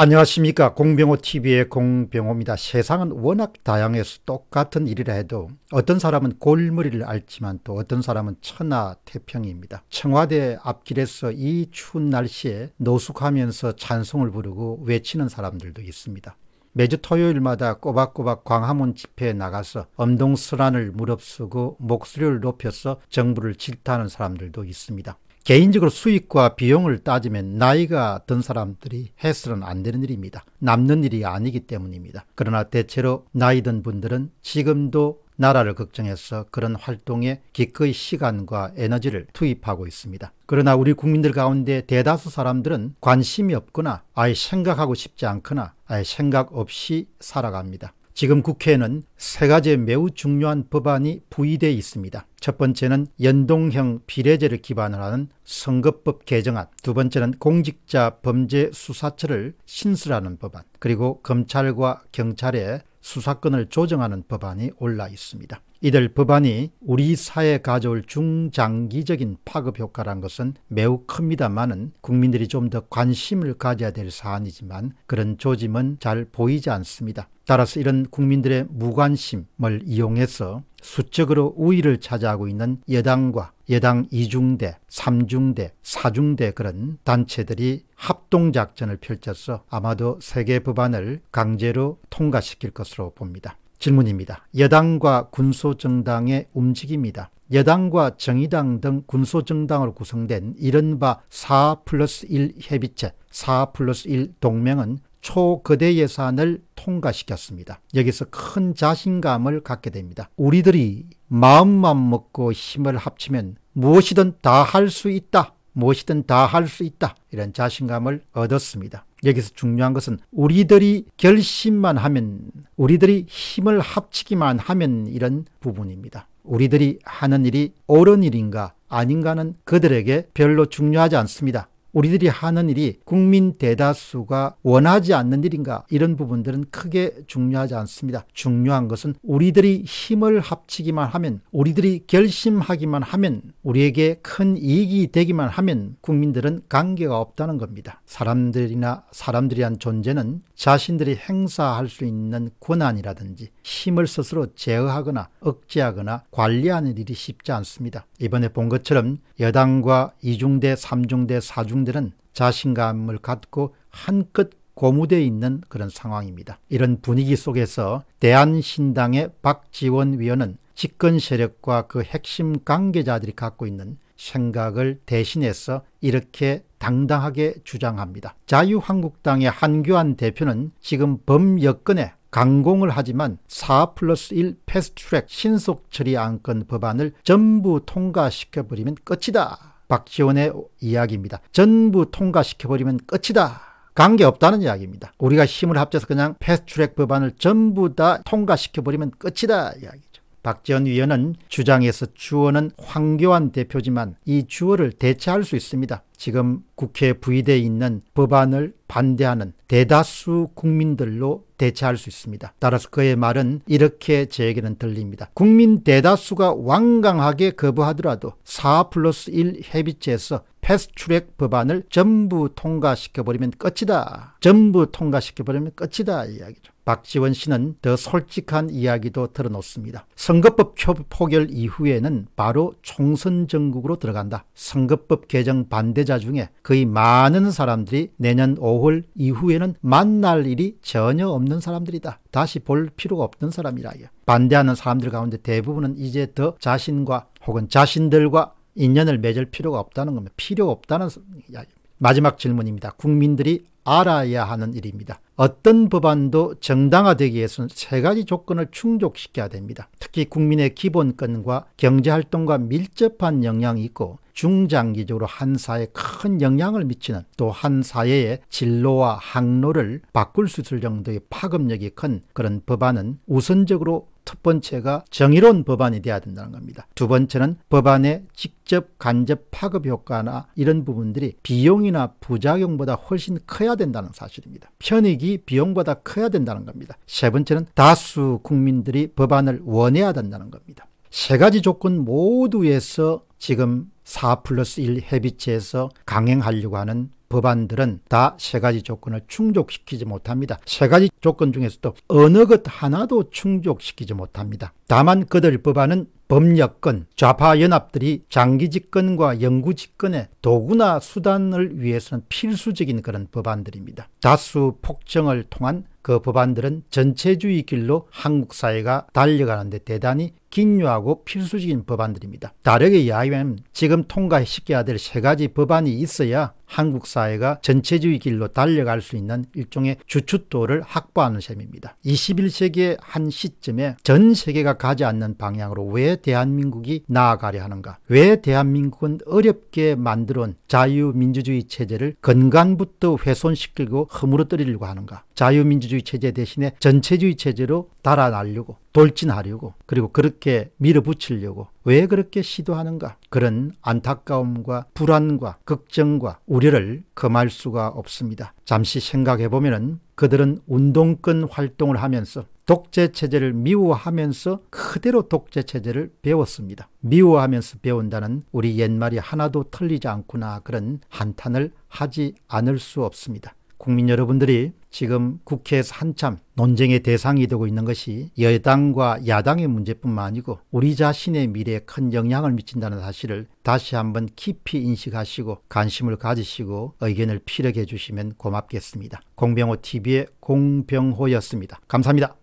안녕하십니까 공병호TV의 공병호입니다. 세상은 워낙 다양해서 똑같은 일이라 해도 어떤 사람은 골머리를 앓지만 또 어떤 사람은 천하태평입니다. 청와대 앞길에서 이 추운 날씨에 노숙하면서 찬송을 부르고 외치는 사람들도 있습니다. 매주 토요일마다 꼬박꼬박 광화문 집회에 나가서 엄동설안을 무릅쓰고 목소리를 높여서 정부를 질타하는 사람들도 있습니다. 개인적으로 수익과 비용을 따지면 나이가 든 사람들이 해서는 안 되는 일입니다. 남는 일이 아니기 때문입니다. 그러나 대체로 나이 든 분들은 지금도 나라를 걱정해서 그런 활동에 기꺼이 시간과 에너지를 투입하고 있습니다. 그러나 우리 국민들 가운데 대다수 사람들은 관심이 없거나 아예 생각하고 싶지 않거나 아예 생각 없이 살아갑니다. 지금 국회에는 세 가지 매우 중요한 법안이 부의돼 있습니다. 첫 번째는 연동형 비례제를 기반으로 하는 선거법 개정안, 두 번째는 공직자 범죄 수사처를 신설하는 법안, 그리고 검찰과 경찰의 수사권을 조정하는 법안이 올라 있습니다. 이들 법안이 우리 사회에 가져올 중장기적인 파급 효과란 것은 매우 큽니다만은 국민들이 좀 더 관심을 가져야 될 사안이지만 그런 조짐은 잘 보이지 않습니다. 따라서 이런 국민들의 무관심을 이용해서 수적으로 우위를 차지하고 있는 여당과 여당 2중대3중대4중대 그런 단체들이 합동작전을 펼쳐서 아마도 세계 법안을 강제로 통과시킬 것으로 봅니다. 질문입니다. 여당과 군소정당의 움직입니다. 여당과 정의당 등 군소정당으로 구성된 이른바 4 플러스 1 협의체, 4 플러스 1 동맹은 초거대 예산을 통과시켰습니다. 여기서 큰 자신감을 갖게 됩니다. 우리들이 마음만 먹고 힘을 합치면 무엇이든 다 할 수 있다. 무엇이든 다 할 수 있다. 이런 자신감을 얻었습니다. 여기서 중요한 것은 우리들이 결심만 하면 우리들이 힘을 합치기만 하면 이런 부분입니다. 우리들이 하는 일이 옳은 일인가 아닌가는 그들에게 별로 중요하지 않습니다. 우리들이 하는 일이 국민 대다수가 원하지 않는 일인가 이런 부분들은 크게 중요하지 않습니다. 중요한 것은 우리들이 힘을 합치기만 하면 우리들이 결심하기만 하면 우리에게 큰 이익이 되기만 하면 국민들은 관계가 없다는 겁니다. 사람들이나 사람들이란 존재는 자신들이 행사할 수 있는 권한이라든지 힘을 스스로 제어하거나 억제하거나 관리하는 일이 쉽지 않습니다. 이번에 본 것처럼 여당과 이중대, 삼중대, 사중 대 대중들은 자신감을 갖고 한껏 고무되어 있는 그런 상황입니다. 이런 분위기 속에서 대한신당의 박지원 위원은 집권 세력과 그 핵심 관계자들이 갖고 있는 생각을 대신해서 이렇게 당당하게 주장합니다. 자유한국당의 한교안 대표는 지금 범여건에 강공을 하지만 4 플러스 1 패스트트랙 신속처리 안건 법안을 전부 통과시켜버리면 끝이다 박지원의 이야기입니다. 전부 통과시켜버리면 끝이다. 관계 없다는 이야기입니다. 우리가 힘을 합쳐서 그냥 패스트트랙 법안을 전부 다 통과시켜버리면 끝이다 이야기. 박지원 위원은 주장에서 주어는 황교안 대표지만 이 주어를 대체할 수 있습니다. 지금 국회 부의대에 있는 법안을 반대하는 대다수 국민들로 대체할 수 있습니다. 따라서 그의 말은 이렇게 제에게는 들립니다. 국민 대다수가 완강하게 거부하더라도 4 플러스 1 협의체에서 패스트트랙 법안을 전부 통과시켜버리면 끝이다. 전부 통과시켜버리면 끝이다 이야기죠. 박지원 씨는 더 솔직한 이야기도 털어놓습니다. 선거법 포결 이후에는 바로 총선 전국으로 들어간다. 선거법 개정 반대자 중에 거의 많은 사람들이 내년 5월 이후에는 만날 일이 전혀 없는 사람들이다. 다시 볼 필요가 없는 사람이라요. 반대하는 사람들 가운데 대부분은 이제 더 자신과 혹은 자신들과 인연을 맺을 필요가 없다는 겁니다. 필요 없다는 이야기입니다. 마지막 질문입니다. 국민들이 알아야 하는 일입니다. 어떤 법안도 정당화되기 위해서는 세 가지 조건을 충족시켜야 됩니다. 특히 국민의 기본권과 경제활동과 밀접한 영향이 있고 중장기적으로 한 사회에 큰 영향을 미치는 또 한 사회의 진로와 항로를 바꿀 수 있을 정도의 파급력이 큰 그런 법안은 우선적으로 첫 번째가 정의로운 법안이 돼야 된다는 겁니다. 두 번째는 법안의 직접 간접 파급 효과나 이런 부분들이 비용이나 부작용보다 훨씬 커야 된다는 사실입니다. 편익이 비용보다 커야 된다는 겁니다. 세 번째는 다수 국민들이 법안을 원해야 된다는 겁니다. 세 가지 조건 모두에서 지금 4 플러스 1 해비체에서 강행하려고 하는 법안들은 다 세 가지 조건을 충족시키지 못합니다. 세 가지 조건 중에서도 어느 것 하나도 충족시키지 못합니다. 다만 그들 법안은 법여권, 좌파연합들이 장기 집권과 영구 집권의 도구나 수단을 위해서는 필수적인 그런 법안들입니다. 다수 폭정을 통한 그 법안들은 전체주의 길로 한국 사회가 달려가는 데 대단히 긴요하고 필수적인 법안들입니다. 다르게 이야기하면 지금 통과시켜야 될 세 가지 법안이 있어야 한국 사회가 전체주의 길로 달려갈 수 있는 일종의 주춧돌을 확보하는 셈입니다. 21세기의 한 시점에 전 세계가 가지 않는 방향으로 왜 대한민국이 나아가려 하는가? 왜 대한민국은 어렵게 만들어온 자유민주주의 체제를 건강부터 훼손시키고 허물어뜨리려고 하는가? 자유민주주의 개인주의 체제 대신에 전체주의 체제로 달아나려고 돌진하려고 그리고 그렇게 밀어붙이려고 왜 그렇게 시도하는가 그런 안타까움과 불안과 걱정과 우려를 금할 수가 없습니다. 잠시 생각해 보면 그들은 운동권 활동을 하면서 독재 체제를 미워하면서 그대로 독재 체제를 배웠습니다. 미워하면서 배운다는 우리 옛말이 하나도 틀리지 않구나 그런 한탄을 하지 않을 수 없습니다. 국민 여러분들이 지금 국회에서 한참 논쟁의 대상이 되고 있는 것이 여당과 야당의 문제뿐만 아니고 우리 자신의 미래에 큰 영향을 미친다는 사실을 다시 한번 깊이 인식하시고 관심을 가지시고 의견을 피력해 주시면 고맙겠습니다. 공병호TV의 공병호였습니다. 감사합니다.